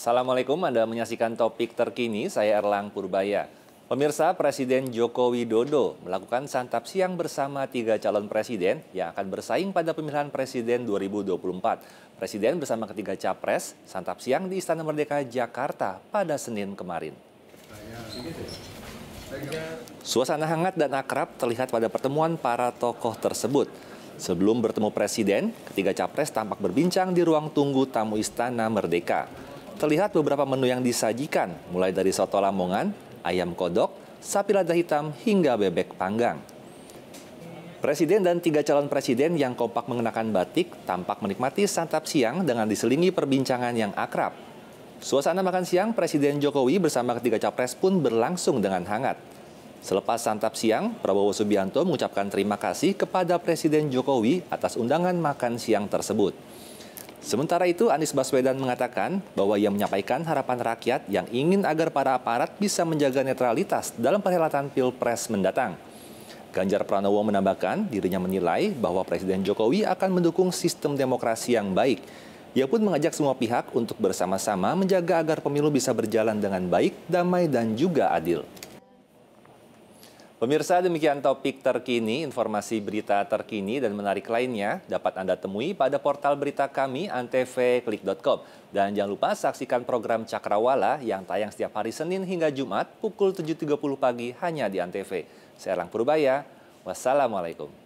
Assalamualaikum, Anda menyaksikan topik terkini, saya Erlang Purbaya. Pemirsa, Presiden Joko Widodo melakukan santap siang bersama tiga calon presiden yang akan bersaing pada pemilihan presiden 2024. Presiden bersama ketiga capres santap siang di Istana Merdeka Jakarta pada Senin kemarin. Suasana hangat dan akrab terlihat pada pertemuan para tokoh tersebut. Sebelum bertemu presiden, ketiga capres tampak berbincang di ruang tunggu tamu Istana Merdeka. Terlihat beberapa menu yang disajikan, mulai dari soto lamongan, ayam kodok, sapi lada hitam, hingga bebek panggang. Presiden dan tiga calon presiden yang kompak mengenakan batik tampak menikmati santap siang dengan diselingi perbincangan yang akrab. Suasana makan siang Presiden Jokowi bersama ketiga capres pun berlangsung dengan hangat. Selepas santap siang, Prabowo Subianto mengucapkan terima kasih kepada Presiden Jokowi atas undangan makan siang tersebut. Sementara itu, Anies Baswedan mengatakan bahwa ia menyampaikan harapan rakyat yang ingin agar para aparat bisa menjaga netralitas dalam perhelatan Pilpres mendatang. Ganjar Pranowo menambahkan dirinya menilai bahwa Presiden Jokowi akan mendukung sistem demokrasi yang baik. Ia pun mengajak semua pihak untuk bersama-sama menjaga agar pemilu bisa berjalan dengan baik, damai, dan juga adil. Pemirsa demikian topik terkini, informasi berita terkini dan menarik lainnya dapat Anda temui pada portal berita kami antvklik.com. Dan jangan lupa saksikan program Cakrawala yang tayang setiap hari Senin hingga Jumat pukul 7.30 pagi hanya di Antv. Saya Lang Purubaya, wassalamualaikum.